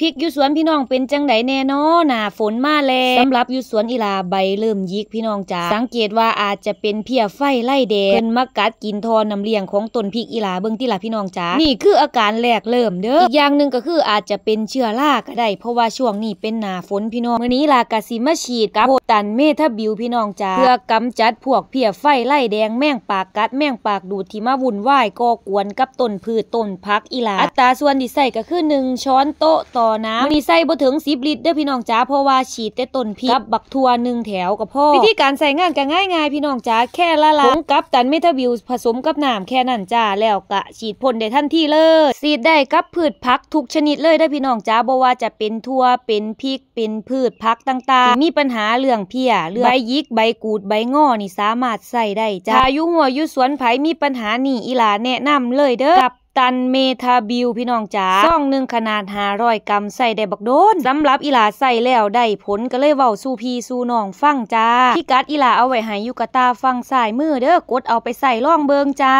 พริกยูสวนพี่น้องเป็นจังไดแน่นอนหนาฝนมาแล้วสำหรับยูสวนอีลาใบเริ่มยิกพี่น้องจ๋าสังเกตว่าอาจจะเป็นเพียไฟไล่แดงเพิ่นมากัดกินทอนน้ำเลี้ยงของต้นพริกอีลาเบื้องที่ละพี่น้องจ๋านี่คืออาการแรกเริ่มเด้ออีกอย่างหนึ่งก็คืออาจจะเป็นเชื้อราก็ได้ เพราะว่าช่วงนี้เป็นหนาฝนพี่น้องเมื่อนี้ลากะสิมาฉีด กับโพตันเมทาบิวพี่น้องจ๋าเพื่อกำจัดพวกเพียไฟไล่แดง แมงปากกัดแมงปากดูดที่มาวุ่นวายก่อกวนกับต้นพืชต้นพักอีลาอัตราส่วนที่ใส่ก็คือหนึ่งช้อนโต๊ะต่อ่อน้ำมีใส่บ่ถึงสิบลิตรเด้อพี่น้องจ้าเพราะว่าฉีดแต่ต้นพริกกับบักทัวหนึ่งแถวกับพ่อวิธีการใส่งานก็ง่ายง่ายพี่น้องจ้าแค่ละลายผงกับตันเมทาบิลผสมกับน้ำแค่นั้นจ้าแล้วกะฉีดพ่นได้ทันทีเลยฉีดได้กับพืชผักทุกชนิดเลยได้พี่น้องจ้าบ่ว่าจะเป็นทัวเป็นพริก เป็นพืชผักต่างๆมีปัญหาเรื่องเพี้ยเรื่องใบยิกใบกูดใบงอนี่สามารถใส่ได้จ้าอายุหัวยุสวนไผมีปัญหานี่อีหลาแนะนำเลยเด้อกับตันเมทาบิวพี่น้องจ๋าซองหนึ่งขนาดหาร้อยกรัมใส่ได้บักโดนสำหรับอีหลาใส่แล้วได้ผลก็เลยเว้าสู่พี่สู่น้องฟังจ้าพี่กัดอีหลาเอาไว้ให้ยุกตาฟังสายมือเด้อกดเอาไปใส่ล่องเบิงจ้า